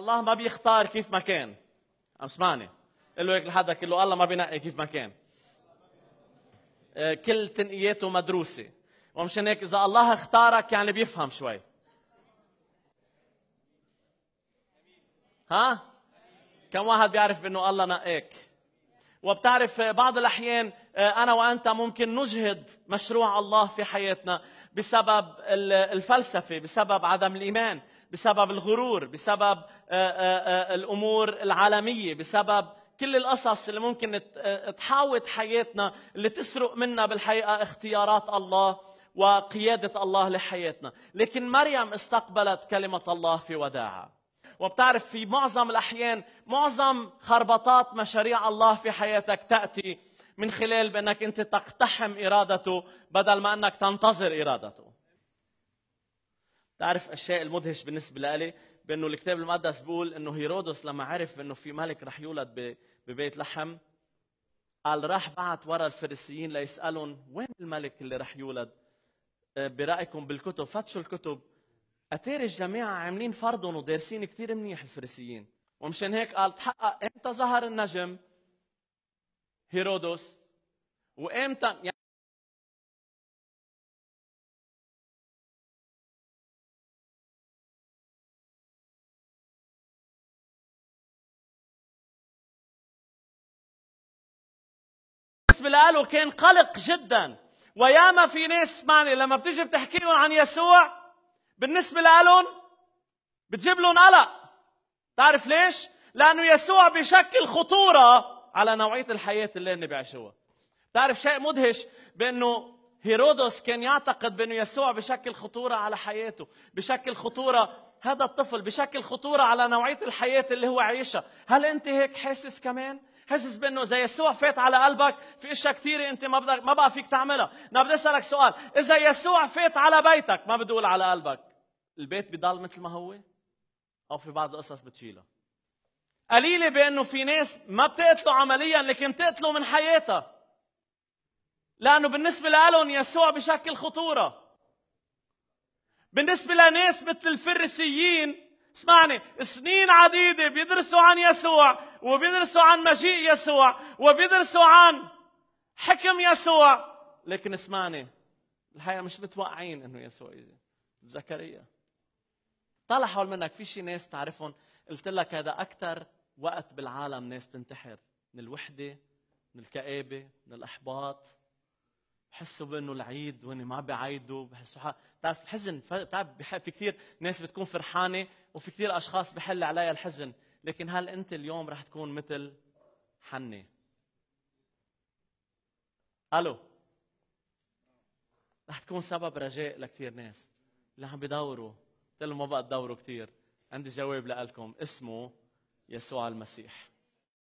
الله ما بيختار كيف ما كان عم اسمعني قل له هيك لحدا قل له الله ما بينقي كيف ما كان آه، كل تنقياته مدروسه ومشان هيك اذا الله اختارك يعني بيفهم شوي ها كم واحد بيعرف انه الله نقاك وبتعرف آه، بعض الأحيان آه، أنا وأنت ممكن نجهد مشروع الله في حياتنا بسبب الفلسفة بسبب عدم الإيمان بسبب الغرور بسبب آه، الأمور العالمية بسبب كل القصص اللي ممكن تحاوط حياتنا اللي تسرق منا بالحقيقة اختيارات الله وقيادة الله لحياتنا لكن مريم استقبلت كلمة الله في وداعها وبتعرف في معظم الأحيان معظم خربطات مشاريع الله في حياتك تأتي من خلال بأنك أنت تقتحم إرادته بدل ما أنك تنتظر إرادته تعرف الشيء المدهش بالنسبة لي بأنه الكتاب المقدس بيقول أنه هيرودس لما عرف أنه في ملك رح يولد ببيت لحم قال راح بعت ورا الفريسيين ليسألهم وين الملك اللي رح يولد آه، برأيكم بالكتب فتشوا الكتب أتاري الجماعة عاملين فرضهم ودارسين كثير منيح الفريسيين ومشان هيك قال تحقق امتى ظهر النجم هيرودس وامتى يعني بالنسبة له كان قلق جدا وياما في ناس معني لما بتيجي بتحكي لهم عن يسوع بالنسبة لهم بتجيب لهم قلق تعرف ليش؟ لأنه يسوع بشكل خطورة على نوعية الحياة اللي هن بيعيشوها تعرف شيء مدهش بأنه هيرودس كان يعتقد بأنه يسوع بشكل خطورة على حياته بشكل خطورة هذا الطفل بشكل خطورة على نوعية الحياة اللي هو عايشها هل أنت هيك حاسس كمان؟ حاسس بانه اذا يسوع فات على قلبك في اشياء كثيره انت ما بدك ما بقى فيك تعملها، انا نعم، بدي اسالك سؤال، اذا يسوع فات على بيتك ما بدي اقول على قلبك، البيت بضل مثل ما هو او في بعض القصص بتشيلها قليله بانه في ناس ما بتقتله عمليا لكن بتقتله من حياتها لانه بالنسبه لهم يسوع بشكل خطوره بالنسبه لناس مثل الفريسيين اسمعني سنين عديده بيدرسوا عن يسوع وبيدرسوا عن مجيء يسوع وبيدرسوا عن حكم يسوع لكن اسمعني الحقيقه مش متوقعين انه يسوع يجي زكريا طلع حول منك في شي ناس تعرفهم قلت لك هذا اكثر وقت بالعالم ناس تنتحر من الوحده من الكآبه من الاحباط بحسوا بانه العيد وإني ما بعيدوا بحسوا حق بتعرف الحزن بتعرف في كثير ناس بتكون فرحانه وفي كثير اشخاص بحل عليها الحزن لكن هل انت اليوم رح تكون مثل حنه الو رح تكون سبب رجاء لكثير ناس اللي عم بيدوروا قلت له ما بقى تدوروا كثير عندي جواب لكم اسمه يسوع المسيح